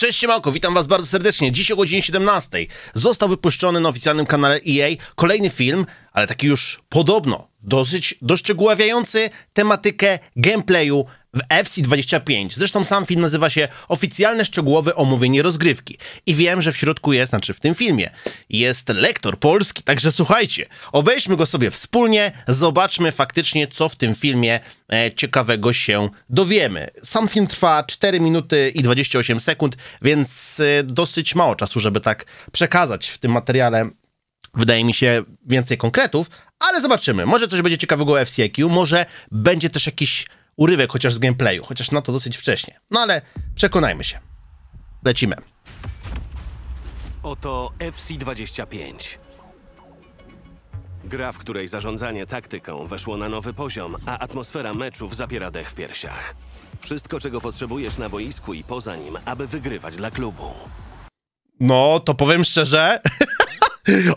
Cześć Siemanko, witam was bardzo serdecznie. Dziś o godzinie 17 został wypuszczony na oficjalnym kanale EA kolejny film, ale taki już podobno dosyć doszczegóławiający tematykę gameplayu w FC25. Zresztą sam film nazywa się Oficjalne szczegółowe omówienie rozgrywki. I wiem, że w środku jest, znaczy w tym filmie, jest lektor polski, także słuchajcie, obejrzmy go sobie wspólnie, zobaczmy faktycznie, co w tym filmie e, ciekawego się dowiemy. Sam film trwa 4 minuty i 28 sekund, więc e, dosyć mało czasu, żeby tak przekazać w tym materiale wydaje mi się, więcej konkretów, ale zobaczymy. Może coś będzie ciekawego o FCQ, może będzie też jakiś urywek chociaż z gameplayu, chociaż na to dosyć wcześnie. No ale przekonajmy się. Lecimy. Oto FC25. Gra, w której zarządzanie taktyką weszło na nowy poziom, a atmosfera meczów zapiera dech w piersiach. Wszystko, czego potrzebujesz na boisku i poza nim, aby wygrywać dla klubu. No, to powiem szczerze,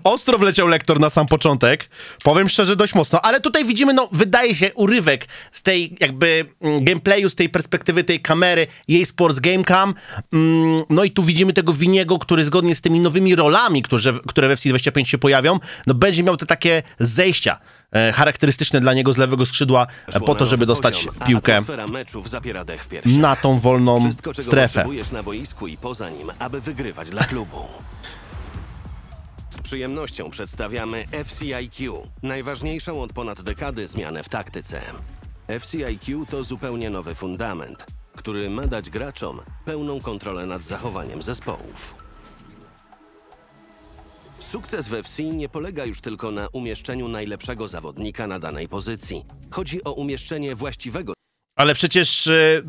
Ostro wleciał lektor na sam początek. Powiem szczerze, dość mocno. Ale tutaj widzimy, no, wydaje się, urywek z tej jakby mm, gameplayu, z tej perspektywy tej kamery, jej Sports Gamecam. Cam. Mm, no i tu widzimy tego Winiego, który zgodnie z tymi nowymi rolami, które, które we FC25 się pojawią, no będzie miał te takie zejścia e, charakterystyczne dla niego z lewego skrzydła e, po to, żeby dostać piłkę na tą wolną strefę. Z przyjemnością przedstawiamy FCIQ, najważniejszą od ponad dekady zmianę w taktyce. FCIQ to zupełnie nowy fundament, który ma dać graczom pełną kontrolę nad zachowaniem zespołów. Sukces w FC nie polega już tylko na umieszczeniu najlepszego zawodnika na danej pozycji. Chodzi o umieszczenie właściwego. Ale przecież y,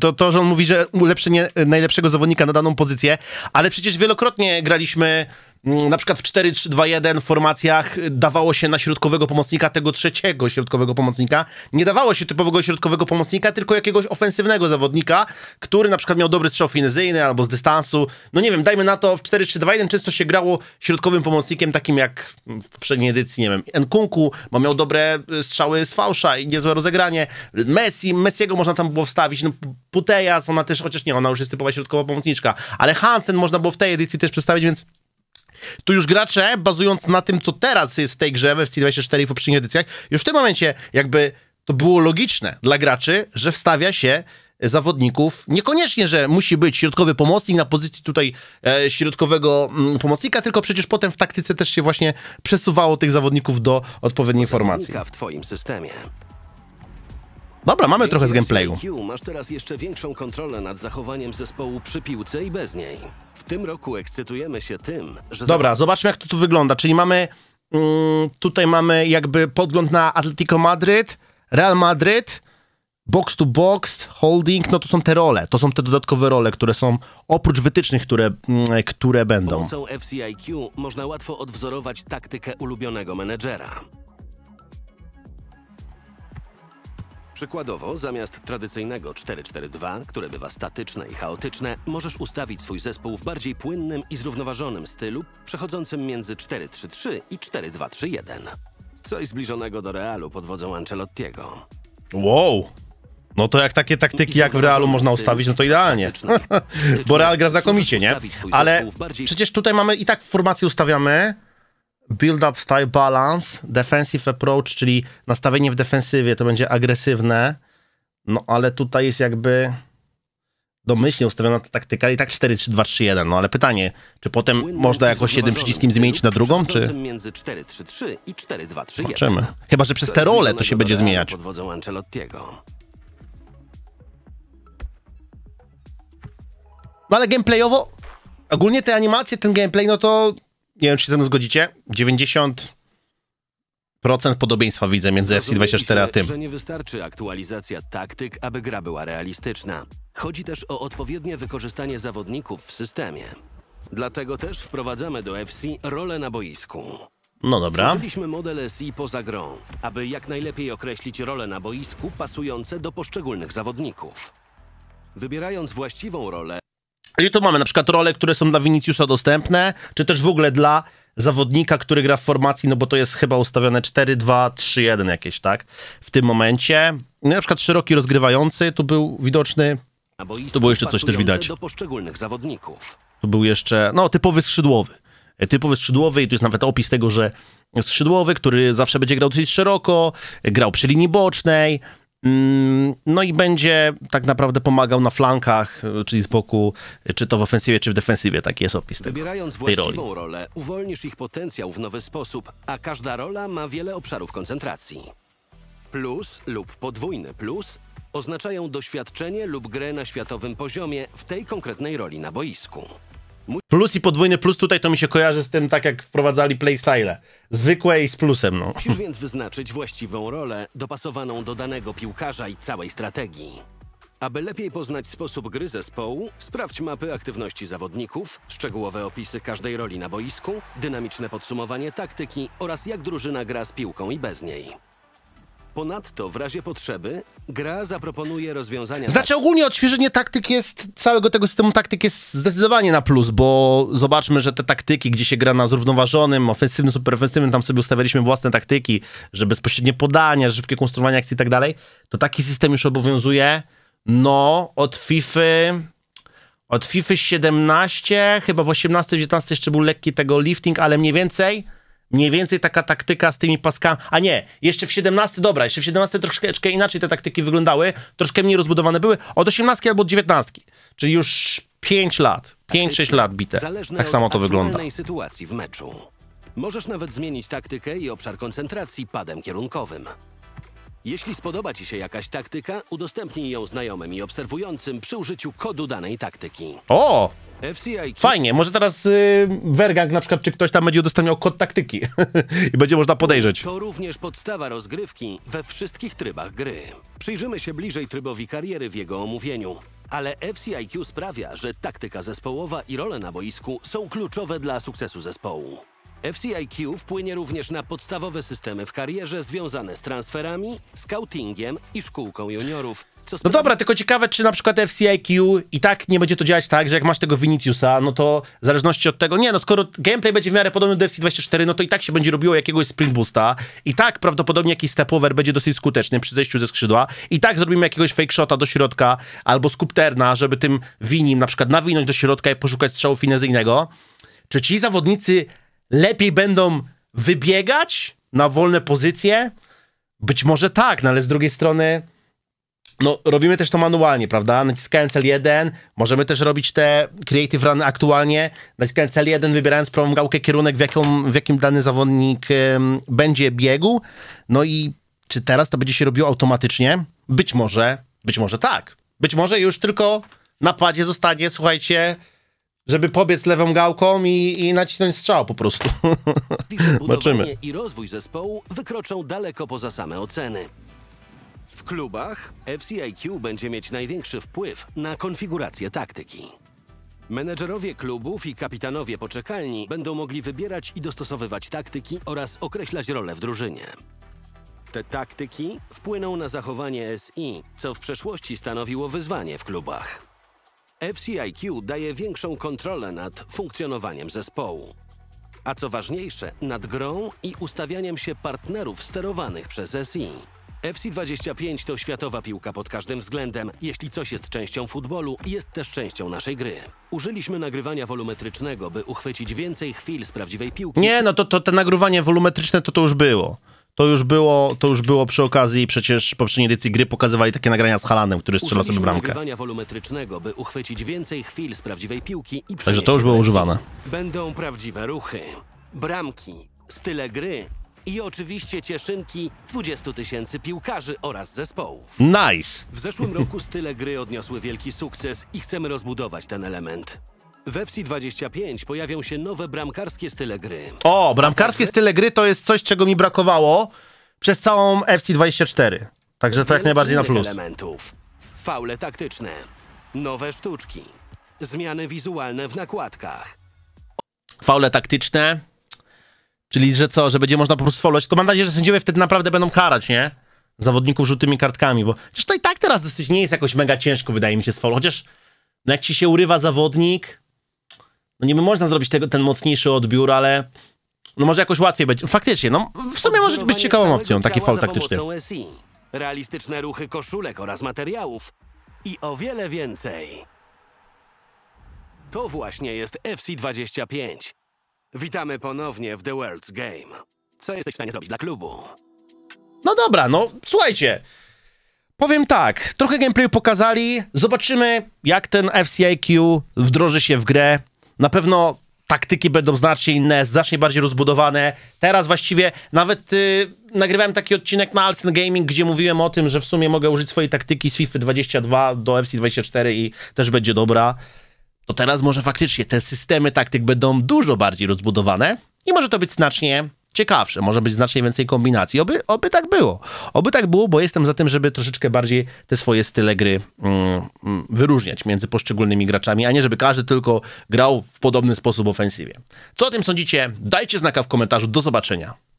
to, to że on mówi, że ulepszenie y, najlepszego zawodnika na daną pozycję, ale przecież wielokrotnie graliśmy Mm, na przykład w 4-3-2-1 formacjach dawało się na środkowego pomocnika tego trzeciego środkowego pomocnika. Nie dawało się typowego środkowego pomocnika, tylko jakiegoś ofensywnego zawodnika, który na przykład miał dobry strzał finezyjny albo z dystansu. No nie wiem, dajmy na to, w 4-3-2-1 często się grało środkowym pomocnikiem takim jak w poprzedniej edycji, nie wiem, Nkunku, bo miał dobre e, strzały z fałsza i niezłe rozegranie. Messi, Messiego można tam było wstawić, no Putejas, ona też, chociaż nie, ona już jest typowa środkowa pomocniczka, ale Hansen można było w tej edycji też przedstawić, więc tu już gracze, bazując na tym, co teraz jest w tej grze, w FC24 i w poprzednich edycjach, już w tym momencie jakby to było logiczne dla graczy, że wstawia się zawodników. Niekoniecznie, że musi być środkowy pomocnik na pozycji tutaj e, środkowego m, mm, pomocnika, tylko przecież potem w taktyce też się właśnie przesuwało tych zawodników do odpowiedniej formacji. W twoim systemie. Dobra, mamy trochę z gameplayu. masz teraz jeszcze większą kontrolę nad zachowaniem zespołu przy piłce i bez niej. W tym roku ekscytujemy się tym, że... Dobra, zobaczmy jak to tu wygląda, czyli mamy... Mm, tutaj mamy jakby podgląd na Atletico Madryt, Real Madryt, box to box, holding, no to są te role, to są te dodatkowe role, które są oprócz wytycznych, które, mm, które będą. Pomocą FCIQ można łatwo odwzorować taktykę ulubionego menedżera. Przykładowo, zamiast tradycyjnego 4-4-2, które bywa statyczne i chaotyczne, możesz ustawić swój zespół w bardziej płynnym i zrównoważonym stylu, przechodzącym między 4-3-3 i 4-2-3-1. Coś zbliżonego do Realu pod wodzą Ancelottiego. Wow! No to jak takie taktyki jak w Realu można ustawić, no to idealnie. Bo Real gra znakomicie, nie? Ale przecież tutaj mamy i tak formację ustawiamy build-up style balance, defensive approach, czyli nastawienie w defensywie to będzie agresywne, no ale tutaj jest jakby domyślnie ustawiona ta taktyka i tak 4-3-2-3-1, no ale pytanie, czy potem można jakoś jednym przyciskiem zmienić na drugą, czy... Między 4-3-3 i 4-2-3-1. Zobaczymy. Chyba, że przez te role to się będzie zmieniać. No ale gameplayowo, ogólnie te animacje, ten gameplay, no to nie wiem, czy się ze mną zgodzicie, 90 podobieństwa widzę między FC24 a tym. że nie wystarczy aktualizacja taktyk, aby gra była realistyczna. Chodzi też o odpowiednie wykorzystanie zawodników w systemie. Dlatego też wprowadzamy do FC rolę na boisku. No dobra. Stworzyliśmy model SI poza grą, aby jak najlepiej określić rolę na boisku pasujące do poszczególnych zawodników. Wybierając właściwą rolę, i tu mamy na przykład role, które są dla Viniciusa dostępne, czy też w ogóle dla zawodnika, który gra w formacji, no bo to jest chyba ustawione 4-2-3-1 jakieś, tak? W tym momencie. No, na przykład szeroki rozgrywający, tu był widoczny. Tu było jeszcze coś też widać. Tu był jeszcze, no typowy skrzydłowy. Typowy skrzydłowy i tu jest nawet opis tego, że skrzydłowy, który zawsze będzie grał dosyć szeroko, grał przy linii bocznej, Mm, no i będzie tak naprawdę pomagał na flankach, czyli z boku, czy to w ofensywie, czy w defensywie. Taki jest opis tego, Wybierając właściwą rolę, uwolnisz ich potencjał w nowy sposób, a każda rola ma wiele obszarów koncentracji. Plus lub podwójny plus oznaczają doświadczenie lub grę na światowym poziomie w tej konkretnej roli na boisku. Plus i podwójny plus tutaj to mi się kojarzy z tym, tak jak wprowadzali playstyle. Zwykłe i z plusem, no. Musisz więc wyznaczyć właściwą rolę, dopasowaną do danego piłkarza i całej strategii. Aby lepiej poznać sposób gry zespołu, sprawdź mapy aktywności zawodników, szczegółowe opisy każdej roli na boisku, dynamiczne podsumowanie taktyki oraz jak drużyna gra z piłką i bez niej. Ponadto w razie potrzeby gra zaproponuje rozwiązania... Znaczy tak- ogólnie odświeżenie taktyk jest, całego tego systemu taktyk jest zdecydowanie na plus, bo zobaczmy, że te taktyki, gdzie się gra na zrównoważonym, ofensywnym, superofensywnym, tam sobie ustawialiśmy własne taktyki, że bezpośrednie podania, szybkie konstruowanie akcji i tak dalej, to taki system już obowiązuje, no, od FIFA... Od FIFA 17, chyba w 18, 19 jeszcze był lekki tego lifting, ale mniej więcej Mniej więcej taka taktyka z tymi paskami. A nie, jeszcze w 17, dobra, jeszcze w 17 troszeczkę inaczej te taktyki wyglądały, troszkę mniej rozbudowane były. Od 18 albo od 19, czyli już 5 lat, 5-6 lat bite. Zależne tak samo to wygląda. sytuacji w meczu. Możesz nawet zmienić taktykę i obszar koncentracji padem kierunkowym. Jeśli spodoba Ci się jakaś taktyka, udostępnij ją znajomym i obserwującym przy użyciu kodu danej taktyki. O! Fajnie, może teraz y, Wergang na przykład, czy ktoś tam będzie udostępniał kod taktyki i będzie można podejrzeć. To również podstawa rozgrywki we wszystkich trybach gry. Przyjrzymy się bliżej trybowi kariery w jego omówieniu. Ale FCIQ sprawia, że taktyka zespołowa i role na boisku są kluczowe dla sukcesu zespołu. FCIQ wpłynie również na podstawowe systemy w karierze związane z transferami, scoutingiem i szkółką juniorów. No dobra, tylko ciekawe, czy na przykład FCIQ i tak nie będzie to działać tak, że jak masz tego Viniciusa, no to w zależności od tego, nie no, skoro gameplay będzie w miarę podobny do FC24, no to i tak się będzie robiło jakiegoś sprint boosta, i tak prawdopodobnie jakiś stepover będzie dosyć skuteczny przy zejściu ze skrzydła, i tak zrobimy jakiegoś fake shota do środka albo skupterna, żeby tym winim na przykład nawinąć do środka i poszukać strzału finezyjnego. Czy ci zawodnicy lepiej będą wybiegać na wolne pozycje? Być może tak, no ale z drugiej strony no, robimy też to manualnie, prawda? Naciskając L1, możemy też robić te creative run aktualnie, naciskając L1, wybierając prawą gałkę, kierunek, w, jaką, w jakim dany zawodnik będzie biegł. No i czy teraz to będzie się robiło automatycznie? Być może, być może tak. Być może już tylko na padzie zostanie, słuchajcie, żeby pobiec lewą gałką i, i nacisnąć strzał po prostu. Zobaczymy. i rozwój zespołu wykroczą daleko poza same oceny. W klubach FCIQ będzie mieć największy wpływ na konfigurację taktyki. Menedżerowie klubów i kapitanowie poczekalni będą mogli wybierać i dostosowywać taktyki oraz określać role w drużynie. Te taktyki wpłyną na zachowanie SI, co w przeszłości stanowiło wyzwanie w klubach. FCIQ daje większą kontrolę nad funkcjonowaniem zespołu. A co ważniejsze, nad grą i ustawianiem się partnerów sterowanych przez SI. FC25 to światowa piłka pod każdym względem. Jeśli coś jest częścią futbolu, jest też częścią naszej gry. Użyliśmy nagrywania wolumetrycznego, by uchwycić więcej chwil z prawdziwej piłki. Nie, no to, to te nagrywanie wolumetryczne to to już było. To już było, to już było przy okazji przecież poprzedniej edycji gry pokazywali takie nagrania z Halanem, który strzela sobie bramkę. wolumetrycznego, by uchwycić więcej chwil z prawdziwej piłki i Także to już było używane. Będą prawdziwe ruchy, bramki, style gry i oczywiście cieszynki 20 tysięcy piłkarzy oraz zespołów. Nice! W zeszłym roku style gry odniosły wielki sukces i chcemy rozbudować ten element. W fc 25 pojawią się nowe bramkarskie style gry. O, bramkarskie style gry to jest coś, czego mi brakowało przez całą FC24. Także to jak najbardziej na plus. Elementów. Faule taktyczne, nowe sztuczki, zmiany wizualne w nakładkach. Faule taktyczne, czyli że co, że będzie można po prostu faulować. Tylko mam nadzieję, że sędziowie wtedy naprawdę będą karać, nie? Zawodników żółtymi kartkami, bo przecież to i tak teraz dosyć nie jest jakoś mega ciężko, wydaje mi się, z faulu. Chociaż no jak ci się urywa zawodnik, no niby można zrobić tego, ten mocniejszy odbiór, ale no może jakoś łatwiej być. Faktycznie, no w sumie może być ciekawą opcją taki fał taktyczny. SI, realistyczne ruchy koszulek oraz materiałów i o wiele więcej. To właśnie jest FC25. Witamy ponownie w The World's Game. Co jesteś w stanie zrobić dla klubu? No dobra, no słuchajcie. Powiem tak, trochę gameplay pokazali, zobaczymy jak ten FCIQ wdroży się w grę. Na pewno taktyki będą znacznie inne, znacznie bardziej rozbudowane. Teraz właściwie nawet y, nagrywałem taki odcinek na Alsen Gaming, gdzie mówiłem o tym, że w sumie mogę użyć swojej taktyki z FIFA 22 do FC 24 i też będzie dobra. To teraz może faktycznie te systemy taktyk będą dużo bardziej rozbudowane i może to być znacznie ciekawsze, może być znacznie więcej kombinacji. Oby, oby tak było. Oby tak było, bo jestem za tym, żeby troszeczkę bardziej te swoje style gry mm, mm wyróżniać między poszczególnymi graczami, a nie żeby każdy tylko grał w podobny sposób ofensywie. Co o tym sądzicie? Dajcie znaka w komentarzu. Do zobaczenia.